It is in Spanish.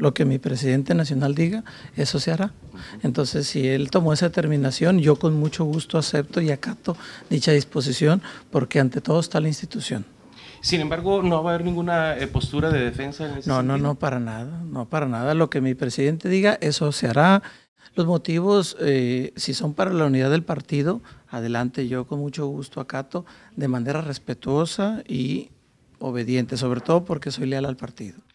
lo que mi presidente nacional diga, eso se hará. Entonces, si él tomó esa determinación, yo con mucho gusto acepto y acato dicha disposición, porque ante todo está la institución. Sin embargo, no va a haber ninguna eh, postura de defensa. En ese no, no, no, para nada, no, para nada. Lo que mi presidente diga, eso se hará. Los motivos, eh, si son para la unidad del partido, adelante, yo con mucho gusto acato de manera respetuosa y obediente, sobre todo porque soy leal al partido.